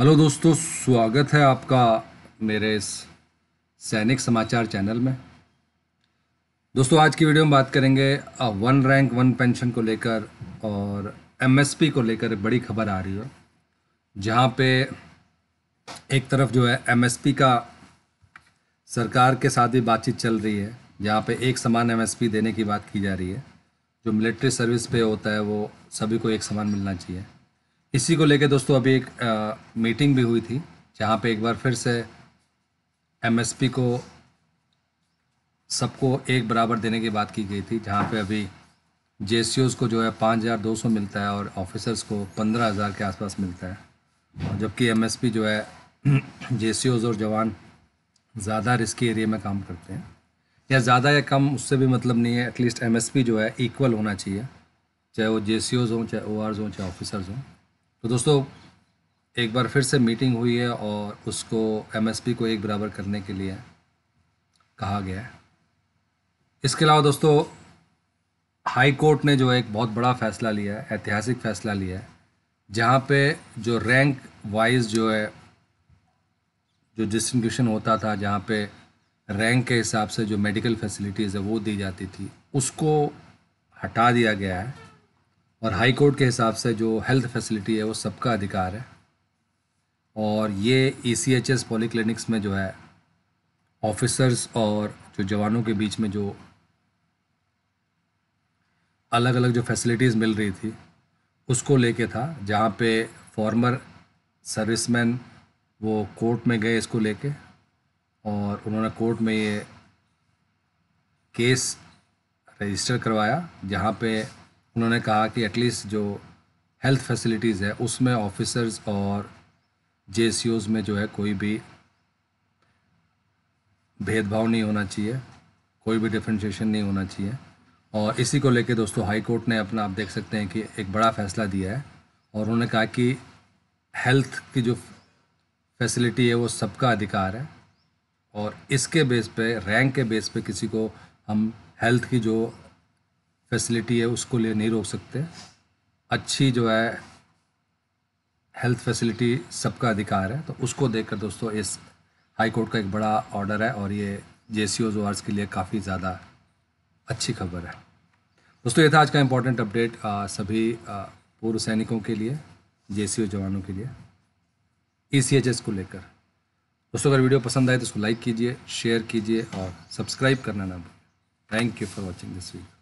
hello दोस्तों स्वागत है आपका मेरे इस सैनिक समाचार चैनल में दोस्तों आज की वीडियो में बात करेंगे वन रैंक वन पेंशन को लेकर और एमएसपी को लेकर बड़ी खबर आ रही है जहाँ पे एक तरफ जो है एमएसपी का सरकार के साथ भी बातचीत चल रही है जहाँ पे एक समान एमएसपी देने की बात की जा रही है जो मिलिट्री सर्विस पे होता है वो सभी को एक समान मिलना चाहिए इसी को लेकर दोस्तों अभी एक आ, मीटिंग भी हुई थी जहाँ पे एक बार फिर से एमएसपी को सबको एक बराबर देने की बात की गई थी जहाँ पे अभी जे को जो है पाँच हज़ार दो सौ मिलता है और ऑफिसर्स को पंद्रह हज़ार के आसपास मिलता है और जबकि एमएसपी जो है जे और जवान ज़्यादा रिस्की एरिया में काम करते हैं या ज़्यादा या कम उससे भी मतलब नहीं है एटलीस्ट एम जो है इक्वल होना चाहिए चाहे वो जे सी हों चाहे ओ हों चाहे ऑफिसर्स हों तो दोस्तों एक बार फिर से मीटिंग हुई है और उसको एमएसपी को एक बराबर करने के लिए कहा गया है इसके अलावा दोस्तों हाई कोर्ट ने जो एक बहुत बड़ा फ़ैसला लिया है ऐतिहासिक फ़ैसला लिया है जहाँ पे जो रैंक वाइज जो है जो डिस्टिंग्विशन होता था जहाँ पे रैंक के हिसाब से जो मेडिकल फैसिलिटीज़ है वो दी जाती थी उसको हटा दिया गया है और हाई कोर्ट के हिसाब से जो हेल्थ फैसिलिटी है वो सबका अधिकार है और ये E C H S polyclinics में जो है ऑफिसर्स और जो जवानों के बीच में जो अलग अलग जो फैसिलिटीज़ मिल रही थी उसको लेके था जहाँ पे फॉर्मर सर्विसमैन वो कोर्ट में गए इसको लेके और उन्होंने कोर्ट में ये केस रजिस्टर करवाया जहाँ पे उन्होंने कहा कि एटलीस्ट जो हेल्थ फैसिलिटीज़ है उसमें ऑफिसर्स और जे में जो है कोई भी भेदभाव नहीं होना चाहिए कोई भी डिफ्रेंशिएशन नहीं होना चाहिए और इसी को लेके दोस्तों हाई कोर्ट ने अपना आप देख सकते हैं कि एक बड़ा फैसला दिया है और उन्होंने कहा कि हेल्थ की जो फैसिलिटी है वो सबका अधिकार है और इसके बेस पे रैंक के बेस पे किसी को हम हेल्थ की जो फैसिलिटी है उसको लिए नहीं रोक सकते अच्छी जो है हेल्थ फैसिलिटी सबका अधिकार है तो उसको देखकर दोस्तों इस हाई कोर्ट का एक बड़ा ऑर्डर है और ये जे सी ओ ओज के लिए काफ़ी ज़्यादा अच्छी खबर है दोस्तों ये था आज का इम्पोर्टेंट अपडेट सभी पूर्व सैनिकों के लिए जे सी ओ जवानों के लिए ई सी एच एस को लेकर दोस्तों अगर वीडियो पसंद आए तो उसको लाइक कीजिए शेयर कीजिए और सब्सक्राइब करना ना भूलें thank you for watching this video